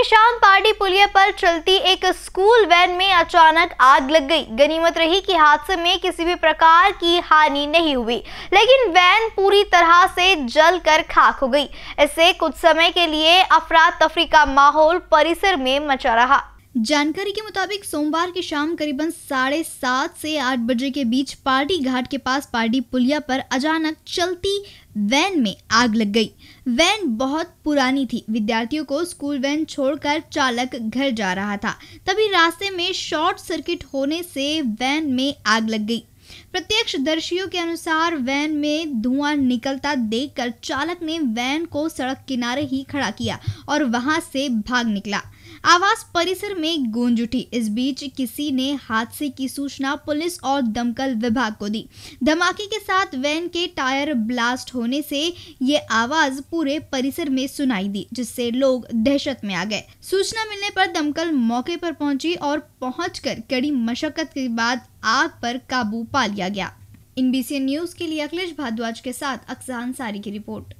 की शाम पार्टी पुलिया पर चलती एक स्कूल वैन में अचानक आग लग गई गनीमत रही कि हादसे में किसी भी प्रकार की हानि नहीं हुई लेकिन वैन पूरी तरह से जल कर खाक हो गई इससे कुछ समय के लिए अफरा तफरी का माहौल परिसर में मचा रहा जानकारी के मुताबिक सोमवार की शाम करीबन साढ़े सात से आठ बजे के बीच पार्टी घाट के पास पार्टी पुलिया पर अचानक चलती वैन में आग लग गई वैन बहुत पुरानी थी विद्यार्थियों को स्कूल वैन छोड़कर चालक घर जा रहा था तभी रास्ते में शॉर्ट सर्किट होने से वैन में आग लग गई प्रत्यक्ष दर्शियों के अनुसार वैन में धुआं निकलता देखकर चालक ने वैन को सड़क किनारे ही खड़ा किया और वहां से भाग निकला आवास परिसर में गूंज उठी इस बीच किसी ने हादसे की सूचना पुलिस और दमकल विभाग को दी धमाके के साथ वैन के टायर ब्लास्ट होने से ये आवाज पूरे परिसर में सुनाई दी जिससे लोग दहशत में आ गए सूचना मिलने पर दमकल मौके पर पहुंची और पहुंचकर कड़ी मशक्कत के बाद आग पर काबू पा लिया गया इन बीसीएन न्यूज के लिए अखिलेश भारद्वाज के साथ अक्सा अंसारी की रिपोर्ट